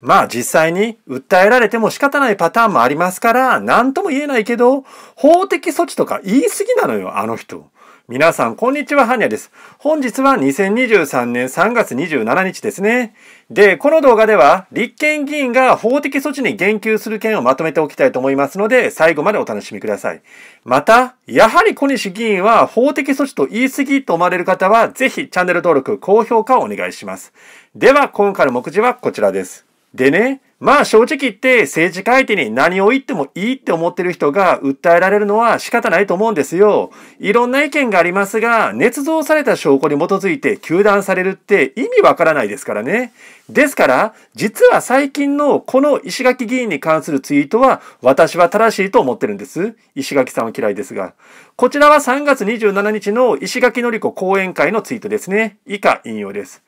まあ実際に訴えられても仕方ないパターンもありますから、何とも言えないけど、法的措置とか言い過ぎなのよ、あの人。皆さん、こんにちは、はにゃです。本日は2023年3月27日ですね。で、この動画では、立憲議員が法的措置に言及する件をまとめておきたいと思いますので、最後までお楽しみください。また、やはり小西議員は法的措置と言い過ぎと思われる方は、ぜひチャンネル登録、高評価をお願いします。では、今回の目次はこちらです。でね、まあ正直言って政治家相手に何を言ってもいいって思ってる人が訴えられるのは仕方ないと思うんですよ。いろんな意見がありますが、捏造された証拠に基づいて糾弾されるって意味わからないですからね。ですから、実は最近のこの石垣議員に関するツイートは私は正しいと思ってるんです。石垣さんは嫌いですが。こちらは3月27日の石垣のり子講演会のツイートですね。以下引用です。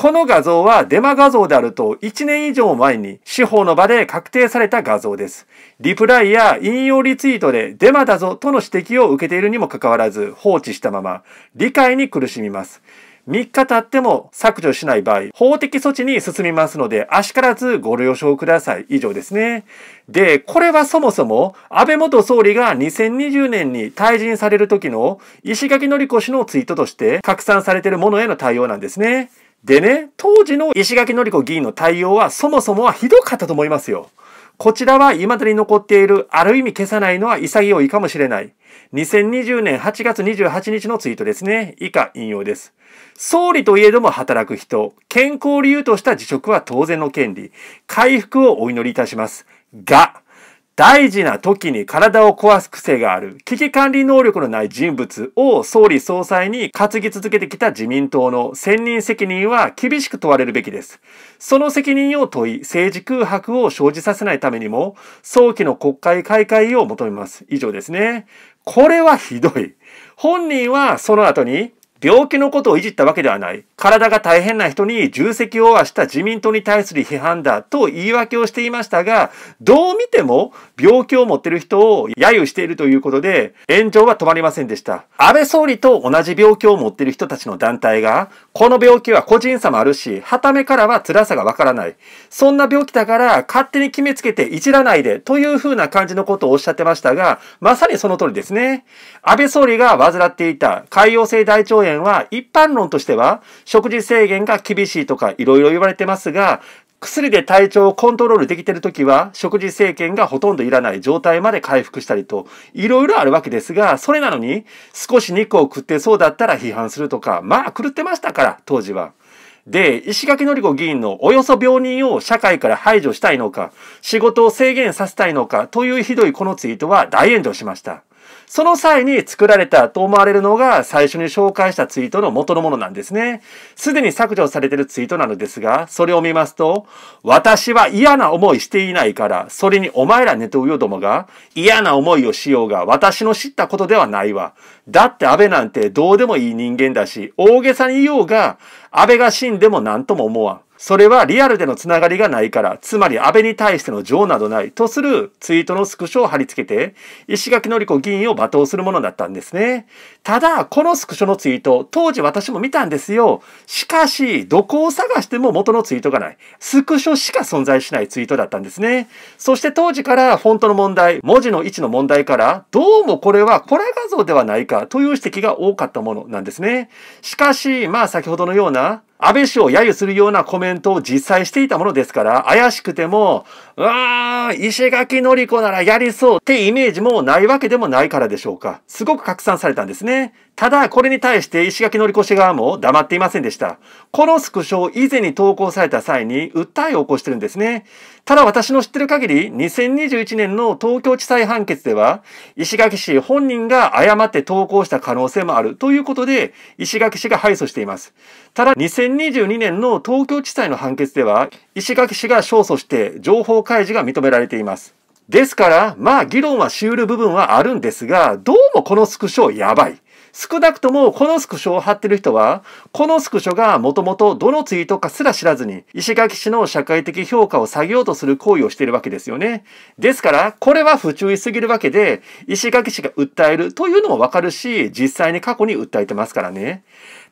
この画像はデマ画像であると1年以上前に司法の場で確定された画像です。リプライや引用リツイートでデマだぞとの指摘を受けているにもかかわらず放置したまま理解に苦しみます。3日経っても削除しない場合、法的措置に進みますので、あしからずご了承ください。以上ですね。で、これはそもそも、安倍元総理が2020年に退陣される時の石垣のり子しのツイートとして拡散されているものへの対応なんですね。でね、当時の石垣のりこ議員の対応はそもそもはひどかったと思いますよ。こちらは未だに残っている、ある意味消さないのは潔いかもしれない。2020年8月28日のツイートですね。以下引用です。総理といえども働く人、健康理由とした辞職は当然の権利、回復をお祈りいたします。が、大事な時に体を壊す癖がある、危機管理能力のない人物を総理総裁に担ぎ続けてきた自民党の専任責任は厳しく問われるべきです。その責任を問い、政治空白を生じさせないためにも、早期の国会開会を求めます。以上ですね。これはひどい。本人はその後に病気のことをいじったわけではない。体が大変な人に重責を負した自民党に対する批判だと言い訳をしていましたが、どう見ても病気を持っている人を揶揄しているということで、炎上は止まりませんでした。安倍総理と同じ病気を持っている人たちの団体が、この病気は個人差もあるし、た目からは辛さがわからない。そんな病気だから勝手に決めつけていじらないでというふうな感じのことをおっしゃってましたが、まさにその通りですね。安倍総理が患っていた海洋性大腸炎は一般論としては食事制限が厳しいとかいろいろ言われてますが薬で体調をコントロールできている時は食事制限がほとんどいらない状態まで回復したりといろいろあるわけですがそれなのに少し肉を食ってそうだったら批判するとかまあ狂ってましたから当時は。で、石垣のり子議員のおよそ病人を社会から排除したいのか、仕事を制限させたいのかというひどいこのツイートは大炎上しました。その際に作られたと思われるのが最初に紹介したツイートの元のものなんですね。すでに削除されているツイートなのですが、それを見ますと、私は嫌な思いしていないから、それにお前らネトウヨどもが嫌な思いをしようが私の知ったことではないわ。だって安倍なんてどうでもいい人間だし、大げさに言おうが、安倍が死んでも何とも思わん。それはリアルでのつながりがないから、つまり安倍に対しての情などないとするツイートのスクショを貼り付けて、石垣のり子議員を罵倒するものだったんですね。ただ、このスクショのツイート、当時私も見たんですよ。しかし、どこを探しても元のツイートがない。スクショしか存在しないツイートだったんですね。そして当時からフォントの問題、文字の位置の問題から、どうもこれはコラ画像ではないかという指摘が多かったものなんですね。しかし、まあ先ほどのような安倍氏を揶揄するようなコメントを実際していたものですから、怪しくても、うわー、石垣のり子ならやりそうってイメージもないわけでもないからでしょうか。すごく拡散されたんですね。ただ、これに対して石垣のり越し側も黙っていませんでした。このスクショを以前に投稿された際に訴えを起こしてるんですね。ただ私の知ってる限り、2021年の東京地裁判決では、石垣市本人が誤って投稿した可能性もあるということで、石垣市が敗訴しています。ただ、2022年の東京地裁の判決では、石垣市が勝訴して情報開示が認められています。ですから、まあ議論はしうる部分はあるんですが、どうもこのスクショやばい。少なくともこのスクショを貼ってる人は、このスクショがもともとどのツイートかすら知らずに、石垣市の社会的評価を下げようとする行為をしているわけですよね。ですから、これは不注意すぎるわけで、石垣市が訴えるというのもわかるし、実際に過去に訴えてますからね。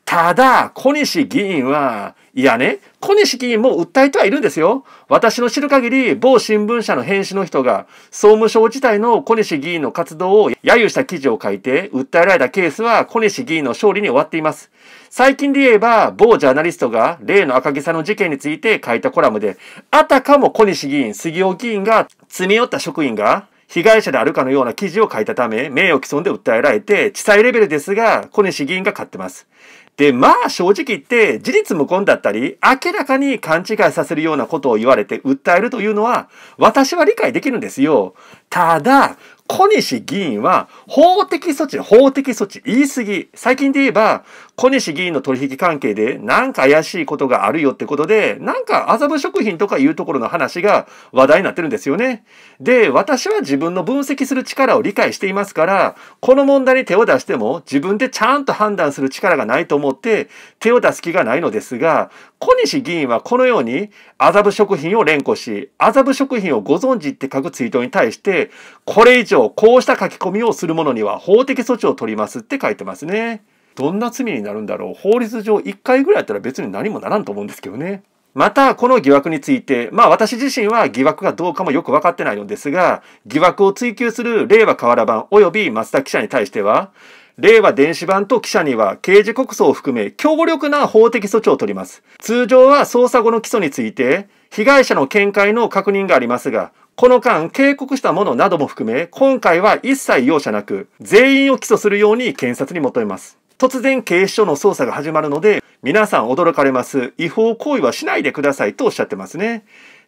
ただ、小西議員は、いやね、小西議員も訴えてはいるんですよ。私の知る限り、某新聞社の編集の人が、総務省自体の小西議員の活動を揶揄した記事を書いて、訴えられたケースは小西議員の勝利に終わっています。最近で言えば、某ジャーナリストが、例の赤木さんの事件について書いたコラムで、あたかも小西議員、杉尾議員が、詰め寄った職員が、被害者であるかのような記事を書いたため、名誉毀損で訴えられて、地裁レベルですが、小西議員が勝ってます。で、まあ正直言って事実無根だったり、明らかに勘違いさせるようなことを言われて訴えるというのは、私は理解できるんですよ。ただ、小西議員は法的措置、法的措置言い過ぎ。最近で言えば、小西議員の取引関係でなんか怪しいことがあるよってことで、なんか麻布食品とかいうところの話が話題になってるんですよね。で、私は自分の分析する力を理解していますから、この問題に手を出しても自分でちゃんと判断する力がないと思って手を出す気がないのですが、小西議員はこのように麻布食品を連呼し、麻布食品をご存知って書くツイートに対して、これ以上こうした書き込みをする者には法的措置を取りますって書いてますね。どんな罪になるんだろう法律上1回ぐらいやったら別に何もならんと思うんですけどね。また、この疑惑について、まあ私自身は疑惑がどうかもよく分かってないのですが、疑惑を追及する令和河原版及び松田記者に対しては、令和電子版と記者には刑事告訴を含め強力な法的措置を取ります。通常は捜査後の起訴について、被害者の見解の確認がありますが、この間、警告したものなども含め、今回は一切容赦なく、全員を起訴するように検察に求めます。突然警視庁の捜査が始まるので、皆さん驚かれます。違法行為はしないでくださいとおっしゃってますね。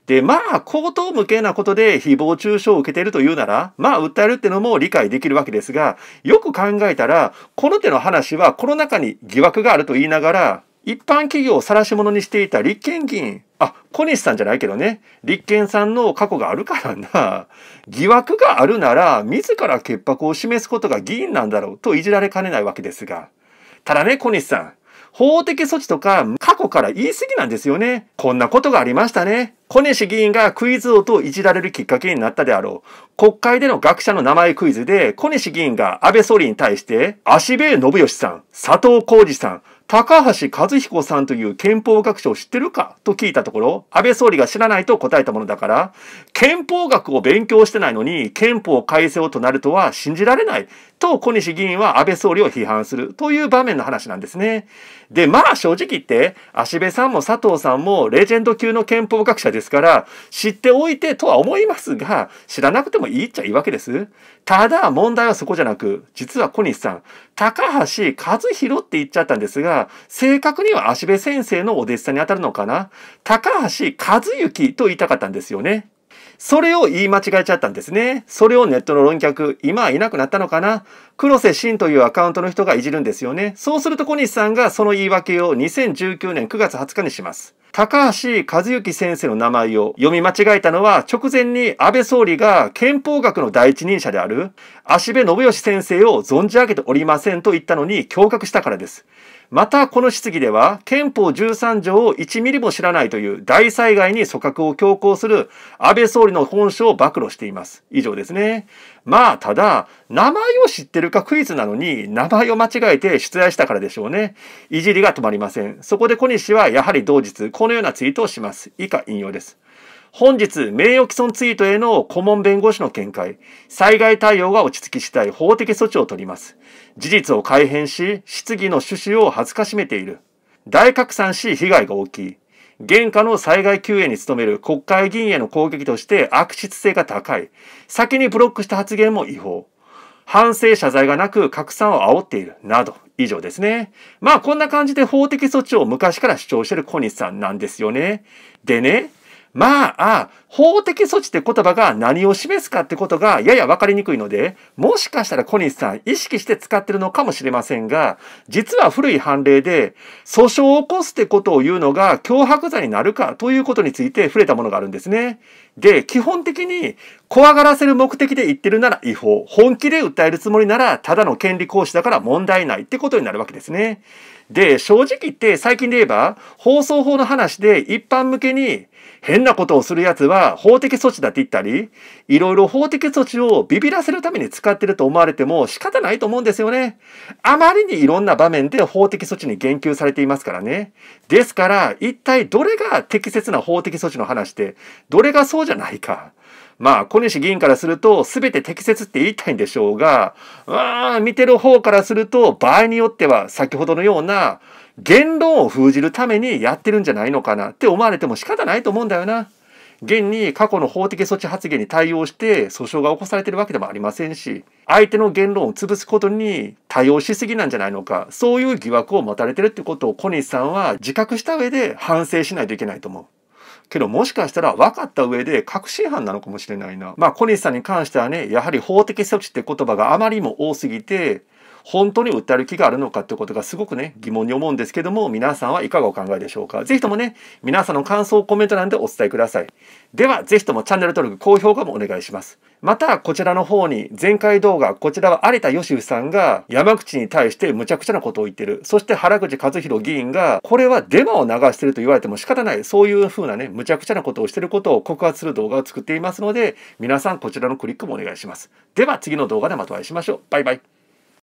で、まあ、口頭無形なことで誹謗中傷を受けているというなら、まあ、訴えるってのも理解できるわけですが、よく考えたら、この手の話はこの中に疑惑があると言いながら、一般企業を晒し者にしていた立憲議員、あ、小西さんじゃないけどね、立憲さんの過去があるからな、疑惑があるなら、自ら潔白を示すことが議員なんだろうといじられかねないわけですが、ただね、小西さん、法的措置とか過去から言い過ぎなんですよね。こんなことがありましたね。小西議員がクイズ王といじられるきっかけになったであろう。国会での学者の名前クイズで、小西議員が安倍総理に対して、足部信義さん、佐藤浩二さん、高橋和彦さんという憲法学者を知ってるかと聞いたところ、安倍総理が知らないと答えたものだから、憲法学を勉強してないのに憲法改正をとなるとは信じられないと小西議員は安倍総理を批判するという場面の話なんですね。で、まあ正直言って、足部さんも佐藤さんもレジェンド級の憲法学者ですから、知っておいてとは思いますが、知らなくてもいいっちゃいいわけです。ただ問題はそこじゃなく、実は小西さん、高橋和弘って言っちゃったんですが、正確には足部先生のお弟子さんにあたるのかな高橋和之と言いたかったんですよね。それを言い間違えちゃったんですね。それをネットの論客、今はいなくなったのかな黒瀬真というアカウントの人がいじるんですよね。そうすると小西さんがその言い訳を2019年9月20日にします。高橋和之先生の名前を読み間違えたのは直前に安倍総理が憲法学の第一人者である足部信義先生を存じ上げておりませんと言ったのに驚愕したからです。またこの質疑では憲法13条を1ミリも知らないという大災害に組閣を強行する安倍総理の本性を暴露しています。以上ですね。まあただ名前を知ってるかクイズなのに名前を間違えて出題したからでしょうね。いじりが止まりません。そこで小西はやはり同日このようなツイートをします。以下引用です。本日、名誉毀損ツイートへの顧問弁護士の見解、災害対応が落ち着き次第法的措置を取ります。事実を改変し、質疑の趣旨を恥ずかしめている。大拡散し、被害が大きい。現下の災害救援に努める国会議員への攻撃として悪質性が高い。先にブロックした発言も違法。反省謝罪がなく拡散を煽っている。など。以上ですね。まあこんな感じで法的措置を昔から主張してる小西さんなんですよね。でね、まあ、法的措置って言葉が何を示すかってことがやや分かりにくいので、もしかしたら小西さん意識して使ってるのかもしれませんが、実は古い判例で、訴訟を起こすってことを言うのが脅迫罪になるかということについて触れたものがあるんですね。で、基本的に怖がらせる目的で言ってるなら違法。本気で訴えるつもりなら、ただの権利行使だから問題ないってことになるわけですね。で、正直言って最近で言えば、放送法の話で一般向けに変なことをする奴は法的措置だって言ったり、いろいろ法的措置をビビらせるために使ってると思われても仕方ないと思うんですよね。あまりにいろんな場面で法的措置に言及されていますからね。ですから、一体どれが適切な法的措置の話で、どれがそうじゃないか。まあ、小西議員からすると、全て適切って言いたいんでしょうが、うあ、見てる方からすると、場合によっては、先ほどのような、言論を封じるためにやってるんじゃないのかなって思われても仕方ないと思うんだよな。現に過去の法的措置発言に対応して訴訟が起こされてるわけでもありませんし、相手の言論を潰すことに対応しすぎなんじゃないのか、そういう疑惑を持たれてるってことを小西さんは自覚した上で反省しないといけないと思う。けどもしかしたら分かった上で確信犯なのかもしれないな。まあ小西さんに関してはね、やはり法的措置って言葉があまりにも多すぎて、本当に訴える気があるのかということがすごくね、疑問に思うんですけども、皆さんはいかがお考えでしょうか。是非ともね、皆さんの感想、コメント欄でお伝えください。では、是非ともチャンネル登録、高評価もお願いします。また、こちらの方に、前回動画、こちらは有田義夫さんが山口に対してむちゃくちゃなことを言ってる。そして原口和弘議員が、これはデマを流してると言われても仕方ない。そういうふうなね、むちゃくちゃなことをしてることを告発する動画を作っていますので、皆さんこちらのクリックもお願いします。では、次の動画でまたお会いしましょう。バイバイ。